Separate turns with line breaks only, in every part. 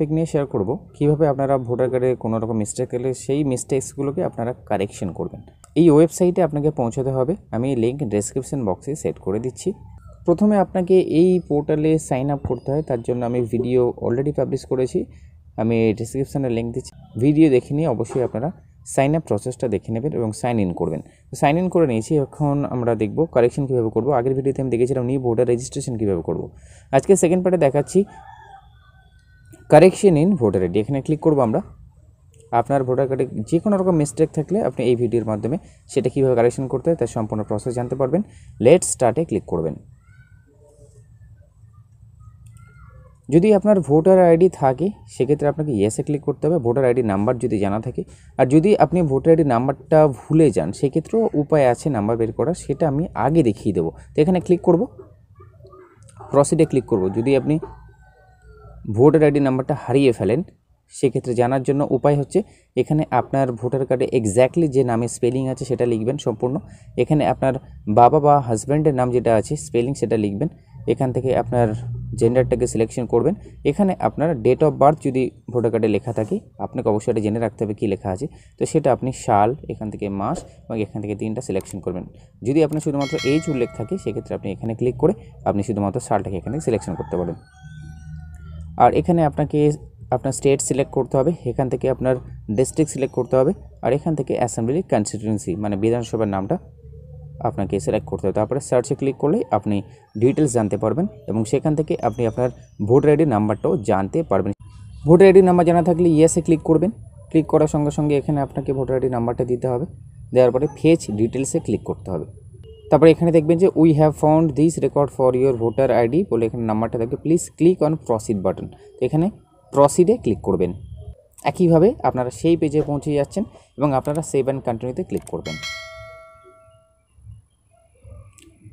topic নিয়ে share করব কিভাবে আপনারা ভোটার কার্ডে কোনো রকম মিস্টেক এলে সেই মিস্টেক্সগুলোকে আপনারা কারেকশন করবেন এই ওয়েবসাইটে আপনাকে পৌঁছাতে হবে আমি লিঙ্ক ডেসক্রিপশন বক্সে সেট করে দিচ্ছি প্রথমে আপনাকে এই পোর্টালে সাইন আপ করতে হয় তার জন্য আমি ভিডিও অলরেডি পাবলিশ করেছি আমি ডিসক্রিপশানে লিঙ্ক দিচ্ছি ভিডিও দেখে নিয়ে অবশ্যই আপনারা সাইন আপ প্রসেসটা দেখে নেবেন এবং সাইন ইন করবেন সাইন ইন করে নিয়েছি এখন আমরা দেখব কারেকশন কীভাবে করবো আগের ভিডিওতে আমি দেখেছিলাম নিয়ে ভোটার রেজিস্ট্রেশন কীভাবে করবো আজকে সেকেন্ড পার্টে দেখাচ্ছি কারেকশন ইন ভোটার আইডি এখানে ক্লিক করবো আমরা আপনার ভোটার কার্ডে যে কোনো রকম মিস্টেক থাকলে আপনি এই ভিডিওর মাধ্যমে সেটা কীভাবে কারেকশন করতে হয় তার সম্পূর্ণ প্রসেস জানতে পারবেন লেট স্টার্টে ক্লিক করবেন যদি আপনার ভোটার আইডি থাকে সেক্ষেত্রে আপনাকে ইয়েসে ক্লিক করতে হবে ভোটার আইডি নাম্বার যদি জানা থাকে আর যদি আপনি ভোটার আইডি নাম্বারটা ভুলে যান সেক্ষেত্রেও উপায় আছে নাম্বার বের করার সেটা আমি আগে দেখিয়ে দেবো তো এখানে ক্লিক করব প্রসিডে ক্লিক করব যদি আপনি ভোটার আইডি নাম্বারটা হারিয়ে ফেলেন সেক্ষেত্রে জানার জন্য উপায় হচ্ছে এখানে আপনার ভোটার কার্ডে এক্স্যাক্টলি যে নামে স্পেলিং আছে সেটা লিখবেন সম্পূর্ণ এখানে আপনার বাবা বা হাজব্যান্ডের নাম যেটা আছে স্পেলিং সেটা লিখবেন এখান থেকে আপনার জেন্ডারটাকে সিলেকশন করবেন এখানে আপনার ডেট অফ বার্থ যদি ভোটার কার্ডে লেখা থাকে আপনাকে অবশ্যই এটা জেনে রাখতে হবে কী লেখা আছে তো সেটা আপনি সাল এখান থেকে মাস এবং এখান থেকে দিনটা সিলেকশন করবেন যদি আপনার শুধুমাত্র এইজ উল্লেখ থাকে সেক্ষেত্রে আপনি এখানে ক্লিক করে আপনি শুধুমাত্র সালটাকে এখানে সিলেকশন করতে পারেন আর এখানে আপনাকে আপনার স্টেট সিলেক্ট করতে হবে এখান থেকে আপনার ডিস্ট্রিক্ট সিলেক্ট করতে হবে আর এখান থেকে অ্যাসেম্বলি কনস্টিটুয়েন্সি মানে বিধানসভার নামটা আপনাকে সিলেক্ট করতে হবে তারপরে সার্চে ক্লিক করলেই আপনি ডিটেলস জানতে পারবেন এবং সেখান থেকে আপনি আপনার ভোটার আইডি নাম্বারটাও জানতে পারবেন ভোটার আইডি নাম্বার জানা থাকলে ইয়েসে ক্লিক করবেন ক্লিক করার সঙ্গে সঙ্গে এখানে আপনাকে ভোটার আইডি নাম্বারটা দিতে হবে দেওয়ার পরে ফেচ ডিটেলসে ক্লিক করতে হবে তারপরে এখানে দেখবেন যে we have found this record for your voter ID বলে এখানে নাম্বারটা থাকবে please click on proceed button এখানে প্রসিডে ক্লিক করবেন একইভাবে আপনারা সেই পেজে পৌঁছে যাচ্ছেন এবং আপনারা সেভ অ্যান্ড কন্টিনিউতে ক্লিক করবেন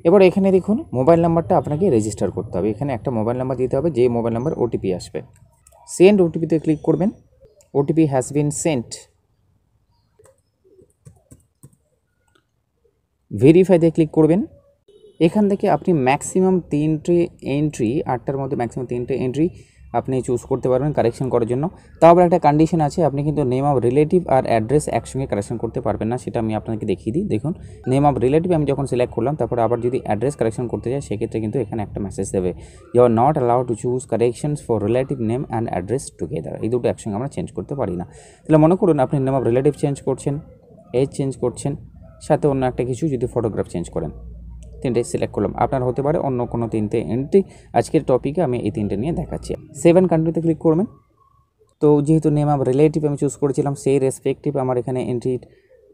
এবার এখানে দেখুন মোবাইল নাম্বারটা আপনাকে রেজিস্টার করতে হবে এখানে একটা মোবাইল নাম্বার দিতে হবে যে মোবাইল নাম্বার ওটিপি আসবে সেন্ড ওটিপিতে ক্লিক করবেন ওটিপি হ্যাজ বিন সেন্ট ভেরিফাইতে ক্লিক করবেন এখান থেকে আপনি ম্যাক্সিমাম তিনটে এন্ট্রি আটটার মধ্যে ম্যাক্সিমাম তিনটে এন্ট্রি আপনি চুজ করতে পারবেন কারেকশন করার জন্য তাও একটা কন্ডিশন আছে আপনি কিন্তু নেম অফ রিলেটিভ আর অ্যাড্রেস একসঙ্গে কারেকশন করতে পারবেন না সেটা আমি আপনাকে দেখিয়ে দিই দেখুন নেম অফ রিলেটিভ আমি যখন সিলেক্ট করলাম তারপর আবার যদি অ্যাড্রেস কারেকশন করতে চাই সেক্ষেত্রে কিন্তু এখানে একটা মেসেজ দেবে you are not allow to choose corrections for relative name and address together এই দুটো একসঙ্গে আমরা চেঞ্জ করতে পারি না তাহলে মনে করুন আপনি নেম অফ রিলেটিভ চেঞ্জ করছেন এজ চেঞ্জ করছেন সাথে অন্য একটা কিছু যদি ফটোগ্রাফ চেঞ্জ করেন তিনটে সিলেক্ট করলাম আপনার হতে পারে অন্য কোনো তিনটে এন্ট্রি আজকের টপিকে আমি এই তিনটে নিয়ে দেখাচ্ছি সেভেন কান্ট্রিতে ক্লিক করবেন তো যেহেতু নেম আমার রিলেটিভ আমি চুজ করেছিলাম সেই রেসপেক্টিভ আমার এখানে এন্ট্রির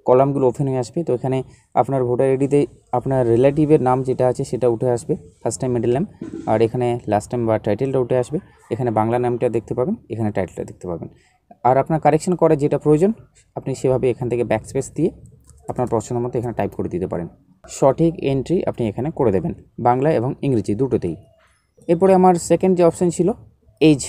কলামগুলো ওপেন হয়ে আসবে তো এখানে আপনার ভোটার আইডিতে আপনার রিলেটিভের নাম যেটা আছে সেটা উঠে আসবে ফার্স্ট টাইম মিডল নাম আর এখানে লাস্ট টাইম বা টাইটেলটা উঠে আসবে এখানে বাংলা নামটা দেখতে পাবেন এখানে টাইটেলটা দেখতে পাবেন আর আপনার কারেকশন করার যেটা প্রয়োজন আপনি সেভাবে এখান থেকে ব্যাকস্পেস দিয়ে আপনার পছন্দ মতো এখানে টাইপ করে দিতে পারেন সঠিক এন্ট্রি আপনি এখানে করে দেবেন বাংলা এবং ইংরেজি দুটোতেই এরপরে আমার সেকেন্ড যে অপশান ছিল এজ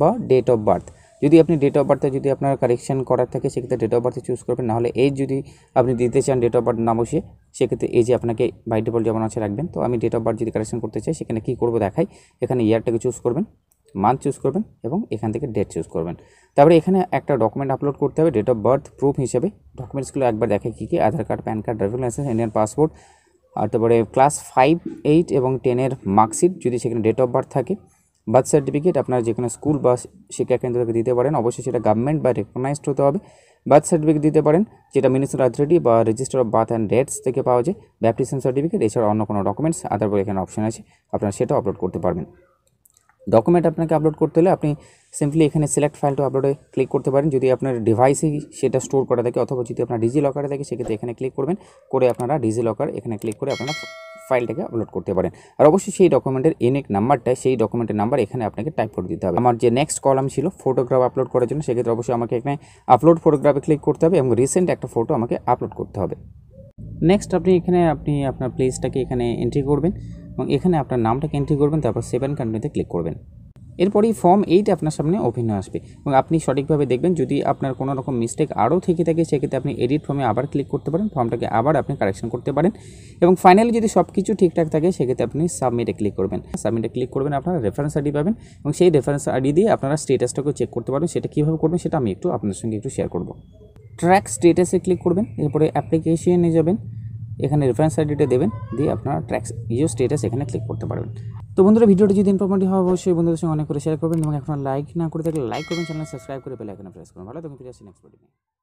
বা ডেট অফ বার্থ যদি আপনি ডেট অফ বার্থে যদি আপনার কারেকশান করার থাকে সেক্ষেত্রে ডেট অফ বার্থে চুজ করবেন নাহলে এজ যদি আপনি দিতে চান ডেট অফ বার্থ না বসে সেক্ষেত্রে এজে আপনাকে বাই যেমন আছে রাখবেন তো আমি ডেট অফ বার্থ যদি কারেকশান করতে চাই সেখানে কী করবো দেখাই এখানে ইয়ারটাকে চুজ করবেন মান্থ চুজ করবেন এবং এখান থেকে ডেট চুজ করবেন তারপরে এখানে একটা ডকুমেন্ট আপলোড করতে হবে ডেট অফ বার্থ প্রুফ হিসেবে ডকুমেন্টসগুলো একবার দেখে কী কী Aadhaar card PAN card driving licence Indian passport আর তারপরে ক্লাস ফাইভ এইট এবং টেনের মার্কশিট যদি সেখানে ডেট অফ বার্থ থাকে বার্থ সার্টিফিকেট আপনার যেখানে স্কুল বা শিক্ষাকেন্দ্র থেকে দিতে পারেন অবশ্যই সেটা গভর্নমেন্ট বা রেকগনাইজড হতে হবে বার্থ সার্টিফিকেট দিতে পারেন যেটা মিনিস্টার অথরিটি বা register of birth and deaths থেকে পাওয়া যায় ব্যাপটিজম সার্টিফিকেট এছাড়া অন্য কোনো ডকুমেন্টস আদার বলে এখানে অপশন আছে আপনারা সেটা আপলোড করতে পারবেন ডকুমেন্ট আপনাকে আপলোড করতে হলে আপনি সিম্পলি এখানে সিলেক্ট ফাইল টু আপলোডে ক্লিক করতে পারেন যদি আপনার ডিভাইসে সেটা স্টোর করা থাকে অথবা যদি আপনার ডিজি লকারে থাকে সেক্ষেত্রে এখানে ক্লিক করবেন করে আপনারা ডিজি লকার এখানে ক্লিক করে আপনারা ফাইলটাকে আপলোড করতে পারেন আর অবশ্যই সেই ডকুমেন্টের ইউনিক নাম্বারটা সেই ডকুমেন্টের নাম্বার এখানে আপনাকে টাইপ করে দিতে হবে আমার যে নেক্সট কলাম ছিল ফটোগ্রাফ আপলোড করার জন্য সেক্ষেত্রে অবশ্যই আমাকে এখানে আপলোড ফটোগ্রাফে ক্লিক করতে হবে এবং রিসেন্ট একটা ফটো আমাকে আপলোড করতে হবে নেক্সট আপনি এখানে আপনি আপনার প্লেসটাকে এখানে এন্ট্রি করবেন এবং এখানে আপনার নামটাকে এন্ট্রি করবেন তারপর সেভেন কান্ট্রিতে ক্লিক করবেন এরপরেই ফর্ম এইট আপনার সামনে ওপেন হয়ে আসবে এবং আপনি সঠিকভাবে দেখবেন যদি আপনার কোনো রকম মিস্টেক আরও থেকে থাকে সেক্ষেত্রে আপনি এডিট ফর্মে আবার ক্লিক করতে পারেন ফর্মটাকে আবার আপনি কারেকশন করতে পারেন এবং ফাইনালি যদি সব কিছু ঠিকঠাক থাকে সেক্ষেত্রে আপনি সাবমিটে ক্লিক করবেন সাবমিটে ক্লিক করবেন আপনারা রেফারেন্স আইডি পাবেন এবং সেই রেফারেন্স আইডি দিয়ে আপনারা স্টেটাসটাকেও চেক করতে পারবেন সেটা কীভাবে করবেন সেটা আমি একটু আপনার সঙ্গে একটু শেয়ার করবো ট্র্যাক স্টেটাসে ক্লিক করবেন এরপরে অ্যাপ্লিকেশনে যাবেন এখানে রেফারেন্স আইডিটা দেবেন দিয়ে আপনারা ট্র্যাক ইউ স্টেটাস এখানে ক্লিক করতে পারবেন তো বন্ধুরা ভিডিওটি যদি ইনফরমেটিভ হয় অবশ্যই বন্ধুদের সঙ্গে অনেক করে শেয়ার করবেন এবং এখন লাইক না করে থাকলে লাইক করবেন চ্যানেল সাবস্ক্রাইব করে বেল আইকনে প্রেস করুন ভালো থাকুন ফিরে আসি নেক্সট ভিডিও